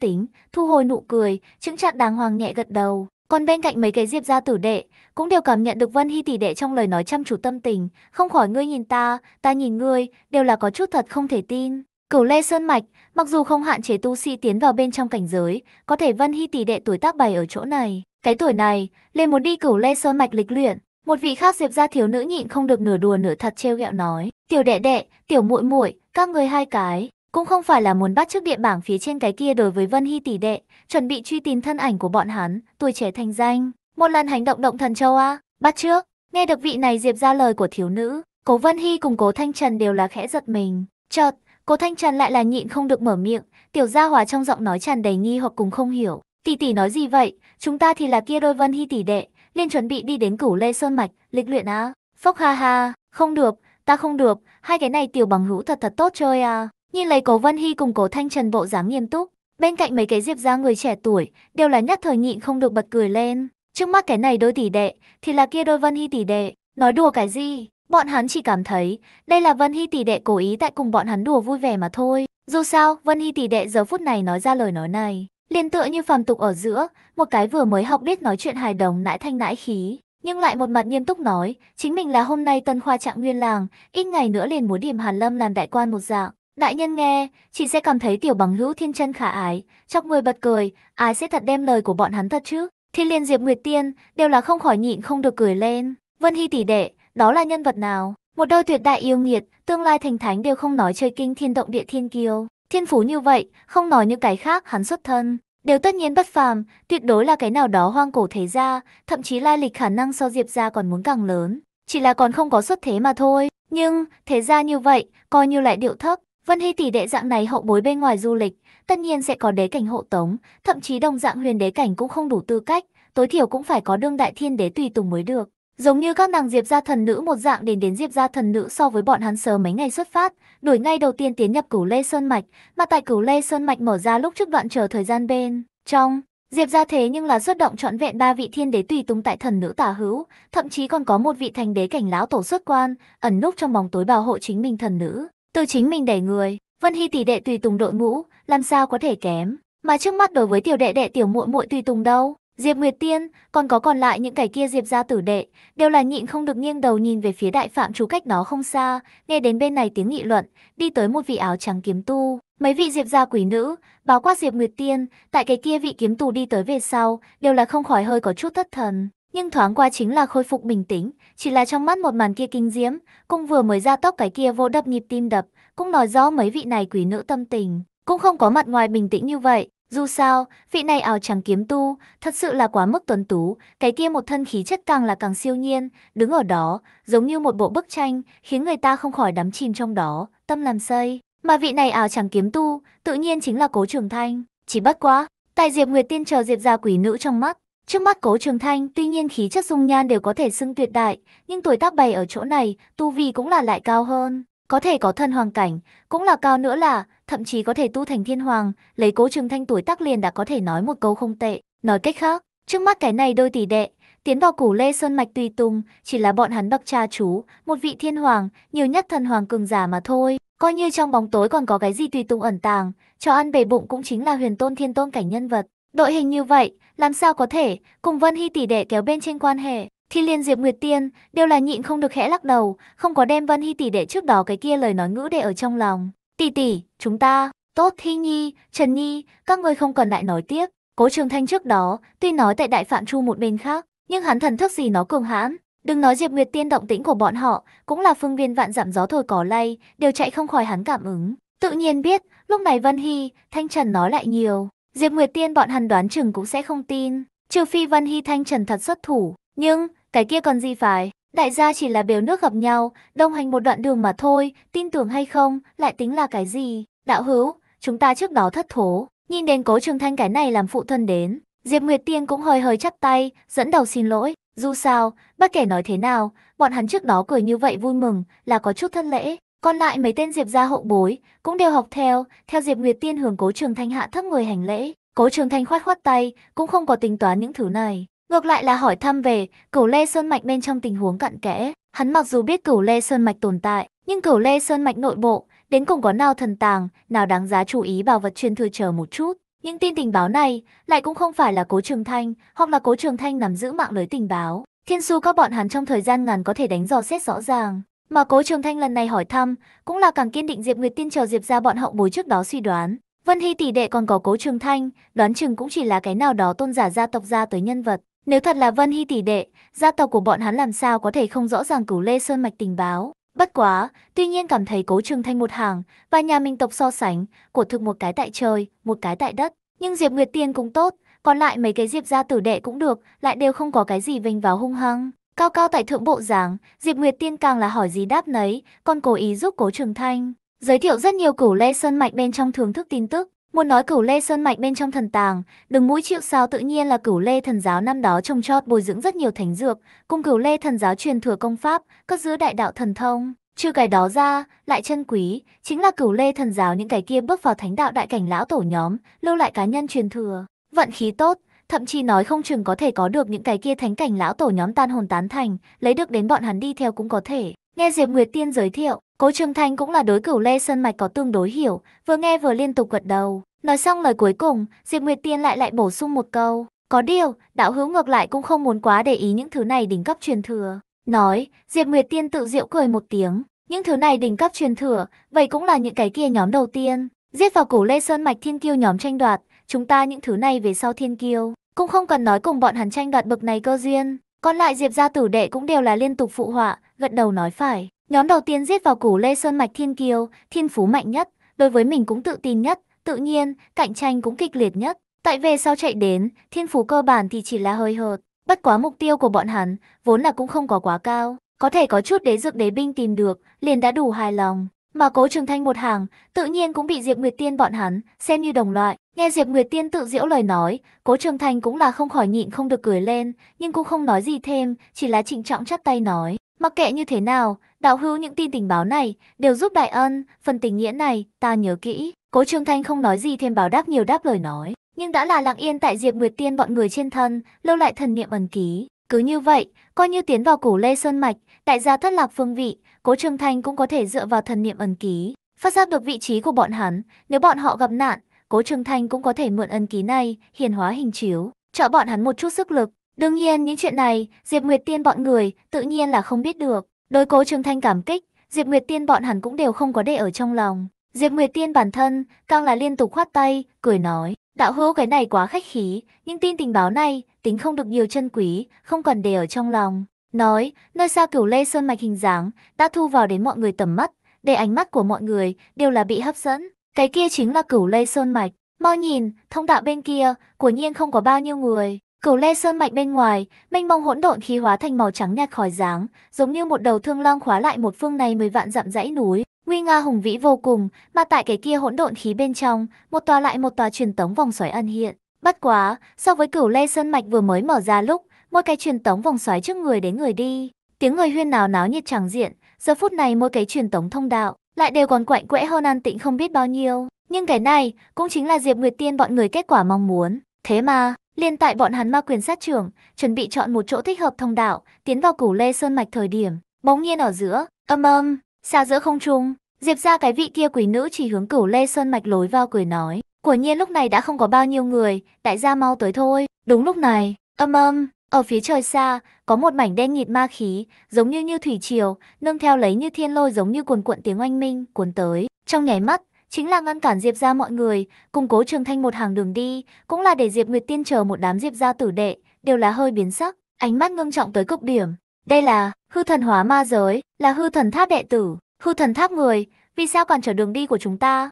tính, thu hồi nụ cười, chứng chặt đàng hoàng nhẹ gật đầu. Còn bên cạnh mấy cái Diệp gia tử đệ, cũng đều cảm nhận được Vân Hy tỷ đệ trong lời nói chăm chú tâm tình, không khỏi ngươi nhìn ta, ta nhìn ngươi, đều là có chút thật không thể tin. Cửu Lê Sơn Mạch, mặc dù không hạn chế tu sĩ tiến vào bên trong cảnh giới, có thể Vân Hy tỷ đệ tuổi tác bày ở chỗ này. Cái tuổi này, liền muốn đi Cửu Lê Sơn Mạch lịch luyện, một vị khác Diệp ra thiếu nữ nhịn không được nửa đùa nửa thật trêu ghẹo nói, "Tiểu đệ đệ, tiểu muội muội, các người hai cái, cũng không phải là muốn bắt trước địa bảng phía trên cái kia đối với Vân Hy tỷ đệ, chuẩn bị truy tìm thân ảnh của bọn hắn, tuổi trẻ thành danh một lần hành động động thần châu A, bắt trước. Nghe được vị này Diệp ra lời của thiếu nữ, Cố Vân Hy cùng Cố Thanh Trần đều là khẽ giật mình. Chợt, Cố Thanh Trần lại là nhịn không được mở miệng, tiểu gia hòa trong giọng nói tràn đầy nghi hoặc cùng không hiểu. Tỷ tỷ nói gì vậy, chúng ta thì là kia đôi Vân Hy tỷ đệ, liên chuẩn bị đi đến cửu lê sơn mạch, lịch luyện a Phốc ha ha, không được, ta không được, hai cái này tiểu bằng hữu thật thật tốt chơi à. Nhìn lấy Cố Vân Hy cùng Cố Thanh Trần bộ dáng nghiêm túc, bên cạnh mấy cái diệp gia người trẻ tuổi, đều là nhất thời nhịn không được bật cười lên. Trước mắt cái này đôi tỷ đệ, thì là kia đôi Vân Hy tỷ đệ. Nói đùa cái gì? Bọn hắn chỉ cảm thấy đây là Vân Hy tỷ đệ cố ý tại cùng bọn hắn đùa vui vẻ mà thôi. Dù sao, Vân Hy tỷ đệ giờ phút này nói ra lời nói này. Liên tựa như phàm tục ở giữa, một cái vừa mới học biết nói chuyện hài đồng nãi thanh nãi khí. Nhưng lại một mặt nghiêm túc nói, chính mình là hôm nay tân khoa trạng nguyên làng, ít ngày nữa liền muốn điểm Hàn Lâm làm đại quan một dạng. Đại nhân nghe, chị sẽ cảm thấy tiểu bằng hữu thiên chân khả ái, chọc người bật cười, ai sẽ thật đem lời của bọn hắn thật chứ? Thiên Liên Diệp Nguyệt Tiên đều là không khỏi nhịn không được cười lên. Vân Hy tỷ đệ, đó là nhân vật nào? Một đôi tuyệt đại yêu nghiệt, tương lai thành thánh đều không nói chơi kinh thiên động địa thiên kiêu. Thiên phú như vậy, không nói như cái khác hắn xuất thân, đều tất nhiên bất phàm, tuyệt đối là cái nào đó hoang cổ thế gia, thậm chí lai lịch khả năng so Diệp gia còn muốn càng lớn, chỉ là còn không có xuất thế mà thôi. Nhưng, thế gia như vậy, coi như lại điệu thấp, Vân Hy tỷ đệ dạng này hậu bối bên ngoài du lịch, tất nhiên sẽ có đế cảnh hộ tống, thậm chí đồng dạng huyền đế cảnh cũng không đủ tư cách, tối thiểu cũng phải có đương đại thiên đế tùy tùng mới được. Giống như các nàng Diệp gia thần nữ một dạng đến đến Diệp gia thần nữ so với bọn hắn sớm mấy ngày xuất phát, đuổi ngay đầu tiên tiến nhập Cửu Lê Sơn mạch, mà tại Cửu Lê Sơn mạch mở ra lúc trước đoạn chờ thời gian bên trong, Diệp gia thế nhưng là xuất động trọn vẹn ba vị thiên đế tùy tùng tại thần nữ tả hữu, thậm chí còn có một vị thành đế cảnh lão tổ xuất quan, ẩn núp trong bóng tối bảo hộ chính mình thần nữ. Từ chính mình đẩy người, Vân Hy tỷ đệ tùy tùng đội ngũ, làm sao có thể kém. Mà trước mắt đối với tiểu đệ đệ tiểu muội muội tùy tùng đâu, Diệp Nguyệt Tiên, còn có còn lại những cái kia Diệp gia tử đệ, đều là nhịn không được nghiêng đầu nhìn về phía đại phạm chú cách đó không xa, nghe đến bên này tiếng nghị luận, đi tới một vị áo trắng kiếm tu, mấy vị Diệp gia quỷ nữ, báo quát Diệp Nguyệt Tiên, tại cái kia vị kiếm tu đi tới về sau, đều là không khỏi hơi có chút thất thần nhưng thoáng qua chính là khôi phục bình tĩnh, chỉ là trong mắt một màn kia kinh diễm, cung vừa mới ra tóc cái kia vô đập nhịp tim đập, cũng nói rõ mấy vị này quỷ nữ tâm tình, cũng không có mặt ngoài bình tĩnh như vậy. Dù sao, vị này áo trắng kiếm tu, thật sự là quá mức tuấn tú, cái kia một thân khí chất càng là càng siêu nhiên, đứng ở đó, giống như một bộ bức tranh, khiến người ta không khỏi đắm chìm trong đó, tâm làm say. Mà vị này áo trắng kiếm tu, tự nhiên chính là Cố Trường Thanh, chỉ bất quá, tại Diệp Nguyệt Tiên chờ Diệp gia quỷ nữ trong mắt, Trước mắt Cố Trường Thanh, tuy nhiên khí chất dung nhan đều có thể xưng tuyệt đại, nhưng tuổi tác bày ở chỗ này, tu vi cũng là lại cao hơn, có thể có thân hoàng cảnh, cũng là cao nữa là, thậm chí có thể tu thành thiên hoàng, lấy Cố Trường Thanh tuổi tác liền đã có thể nói một câu không tệ. Nói cách khác, trước mắt cái này đôi tỷ đệ, tiến vào củ Lê Sơn mạch tùy tùng, chỉ là bọn hắn bậc cha chú, một vị thiên hoàng, nhiều nhất thần hoàng cường giả mà thôi. Coi như trong bóng tối còn có cái gì tùy tùng ẩn tàng, cho ăn bề bụng cũng chính là huyền tôn thiên tôn cảnh nhân vật. Đội hình như vậy, làm sao có thể cùng Vân Hy tỷ đệ kéo bên trên quan hệ. Khi liên Diệp Nguyệt Tiên đều là nhịn không được khẽ lắc đầu, không có đem Vân Hy tỷ đệ trước đó cái kia lời nói ngữ để ở trong lòng. Tỷ tỷ, chúng ta, tốt Thi Nhi, Trần Nhi, các ngươi không cần lại nói tiếp. Cố Trường Thanh trước đó, tuy nói tại Đại Phạm Chu một bên khác, nhưng hắn thần thức gì nó cường hãn, đừng nói Diệp Nguyệt Tiên động tĩnh của bọn họ, cũng là phương viên vạn dặm gió thổi cỏ lay, đều chạy không khỏi hắn cảm ứng. Tự nhiên biết, lúc này Vân Hy, Thanh Trần nói lại nhiều, Diệp Nguyệt Tiên bọn hắn đoán chừng cũng sẽ không tin, trừ phi Văn Hy Thanh Trần thật xuất thủ, nhưng cái kia còn gì phải, đại gia chỉ là biểu nước gặp nhau, đồng hành một đoạn đường mà thôi, tin tưởng hay không, lại tính là cái gì, đạo hữu, chúng ta trước đó thất thố, nhìn đến cố trường thanh cái này làm phụ thân đến, Diệp Nguyệt Tiên cũng hơi hơi chắp tay, dẫn đầu xin lỗi, dù sao, bất kể nói thế nào, bọn hắn trước đó cười như vậy vui mừng là có chút thân lễ, còn lại mấy tên Diệp gia hậu bối cũng đều học theo, theo Diệp Nguyệt Tiên hưởng Cố Trường Thanh hạ thấp người hành lễ. Cố Trường Thanh khoát khoát tay, cũng không có tính toán những thứ này. Ngược lại là hỏi thăm về Cửu Lê Sơn mạch bên trong tình huống cặn kẽ, hắn mặc dù biết Cửu Lê Sơn mạch tồn tại, nhưng Cửu Lê Sơn mạch nội bộ đến cùng có nào thần tàng, nào đáng giá chú ý bảo vật truyền thừa chờ một chút. Những tin tình báo này lại cũng không phải là Cố Trường Thanh, hoặc là Cố Trường Thanh nắm giữ mạng lưới tình báo. Thiên su các bọn hắn trong thời gian ngắn có thể đánh dò xét rõ ràng, mà Cố Trường Thanh lần này hỏi thăm, cũng là càng kiên định Diệp Nguyệt Tiên chờ Diệp ra bọn hậu bối trước đó suy đoán. Vân Hy tỷ đệ còn có Cố Trường Thanh, đoán chừng cũng chỉ là cái nào đó tôn giả gia tộc ra tới nhân vật. Nếu thật là Vân Hy tỷ đệ, gia tộc của bọn hắn làm sao có thể không rõ ràng cửu Lê Sơn Mạch tình báo. Bất quá, tuy nhiên cảm thấy Cố Trường Thanh một hàng và nhà mình tộc so sánh, của thực một cái tại trời, một cái tại đất. Nhưng Diệp Nguyệt Tiên cũng tốt, còn lại mấy cái Diệp gia tử đệ cũng được, lại đều không có cái gì vinh vào hung hăng. Cao cao tại thượng bộ giảng, Diệp Nguyệt Tiên càng là hỏi gì đáp nấy, còn cố ý giúp Cố Trường Thanh. Giới thiệu rất nhiều cửu lê sơn mạch bên trong thưởng thức tin tức. Muốn nói cửu lê sơn mạch bên trong thần tàng, đừng mũi chịu sao tự nhiên là cửu lê thần giáo năm đó trồng trọt bồi dưỡng rất nhiều thánh dược, cùng cửu lê thần giáo truyền thừa công pháp, cất giữ đại đạo thần thông. chưa cái đó ra, lại chân quý, chính là cửu lê thần giáo những cái kia bước vào thánh đạo đại cảnh lão tổ nhóm, lưu lại cá nhân truyền thừa. Vận khí tốt, thậm chí nói không chừng có thể có được những cái kia thánh cảnh lão tổ nhóm tan hồn tán thành, lấy được đến bọn hắn đi theo cũng có thể. Nghe Diệp Nguyệt Tiên giới thiệu, Cố Trường Thanh cũng là đối cửu lê sơn mạch có tương đối hiểu, vừa nghe vừa liên tục gật đầu. Nói xong lời cuối cùng, Diệp Nguyệt Tiên lại lại bổ sung một câu. Có điều, đạo hữu ngược lại cũng không muốn quá để ý những thứ này đỉnh cấp truyền thừa. Nói, Diệp Nguyệt Tiên tự diệu cười một tiếng. Những thứ này đỉnh cấp truyền thừa, vậy cũng là những cái kia nhóm đầu tiên. Giết vào cửu lê sơn mạch thiên kiêu nhóm tranh đoạt, chúng ta những thứ này về sau thiên kiêu, cũng không cần nói cùng bọn hắn tranh đoạt bậc này cơ duyên. Còn lại Diệp gia tử đệ cũng đều là liên tục phụ họa, gật đầu nói phải. Nhóm đầu tiên giết vào củ Lê Sơn Mạch Thiên Kiêu, thiên phú mạnh nhất, đối với mình cũng tự tin nhất, tự nhiên, cạnh tranh cũng kịch liệt nhất. Tại về sau chạy đến, thiên phú cơ bản thì chỉ là hơi hợt. Bất quá mục tiêu của bọn hắn, vốn là cũng không có quá cao. Có thể có chút đế dược đế binh tìm được, liền đã đủ hài lòng. Mà cố trường thanh một hàng, tự nhiên cũng bị Diệp Nguyệt Tiên bọn hắn, xem như đồng loại. Nghe Diệp Nguyệt Tiên tự diễu lời nói, cố trường thanh cũng là không khỏi nhịn không được cười lên, nhưng cũng không nói gì thêm, chỉ là trịnh trọng chắp tay nói. Mặc kệ như thế nào, đạo hữu những tin tình báo này, đều giúp đại ân, phần tình nghĩa này, ta nhớ kỹ. Cố Trường Thanh không nói gì thêm báo đáp nhiều đáp lời nói, nhưng đã là lặng yên tại Diệp Nguyệt Tiên bọn người trên thân, lưu lại thần niệm ẩn ký. Cứ như vậy, coi như tiến vào củ Lê Sơn Mạch, đại gia thất lạc phương vị, Cố Trường Thanh cũng có thể dựa vào thần niệm ẩn ký, phát giác được vị trí của bọn hắn, nếu bọn họ gặp nạn, Cố Trường Thanh cũng có thể mượn ân ký này hiển hóa hình chiếu, trợ bọn hắn một chút sức lực. Đương nhiên những chuyện này, Diệp Nguyệt Tiên bọn người tự nhiên là không biết được. Đối Cố Trường Thanh cảm kích, Diệp Nguyệt Tiên bọn hắn cũng đều không có để ở trong lòng. Diệp Nguyệt Tiên bản thân càng là liên tục khoát tay, cười nói, đạo hữu cái này quá khách khí, nhưng tin tình báo này tính không được nhiều chân quý, không cần để ở trong lòng. Nói, nơi sao cửu lê sơn mạch hình dáng đã thu vào đến mọi người tầm mắt, để ánh mắt của mọi người đều là bị hấp dẫn. Cái kia chính là cửu lê sơn mạch. Mau nhìn, thông đạo bên kia, của nhiên không có bao nhiêu người. Cửu lê sơn mạch bên ngoài, mênh mông hỗn độn khí hóa thành màu trắng nhạt khỏi dáng, giống như một đầu thương long khóa lại một phương này mười vạn dặm dãy núi. Nguy nga hùng vĩ vô cùng, mà tại cái kia hỗn độn khí bên trong, một tòa lại một tòa truyền tống vòng xoáy ân hiện. Bất quá, so với cửu lê sơn mạch vừa mới mở ra lúc, mỗi cái truyền tống vòng xoáy trước người đến người đi. Tiếng người huyên náo náo nhiệt tràng diện, giờ phút này mỗi cái truyền tống thông đạo lại đều còn quạnh quẽ hơn an tĩnh không biết bao nhiêu. Nhưng cái này cũng chính là Diệp Nguyệt Tiên bọn người kết quả mong muốn. Thế mà, liên tại bọn hắn ma quyền sát trưởng, chuẩn bị chọn một chỗ thích hợp thông đạo, tiến vào củ lê sơn mạch thời điểm, bỗng nhiên ở giữa, âm âm, xa giữa không trung, Diệp ra cái vị kia quỷ nữ chỉ hướng cửu lê sơn mạch lối vào cười nói. của nhiên lúc này đã không có bao nhiêu người, đại gia mau tới thôi. Đúng lúc này, âm âm, ở phía trời xa, có một mảnh đen nghịt ma khí, giống như như thủy triều, nâng theo lấy như thiên lôi giống như cuồn cuộn tiếng oanh minh, cuốn tới. Trong nháy mắt, chính là ngăn cản Diệp gia mọi người, cùng cố trường thanh một hàng đường đi, cũng là để Diệp Nguyệt Tiên chờ một đám Diệp gia tử đệ, đều là hơi biến sắc, ánh mắt ngưng trọng tới cực điểm. Đây là hư thần hóa ma giới, là hư thần tháp đệ tử, hư thần tháp người, vì sao cản trở đường đi của chúng ta?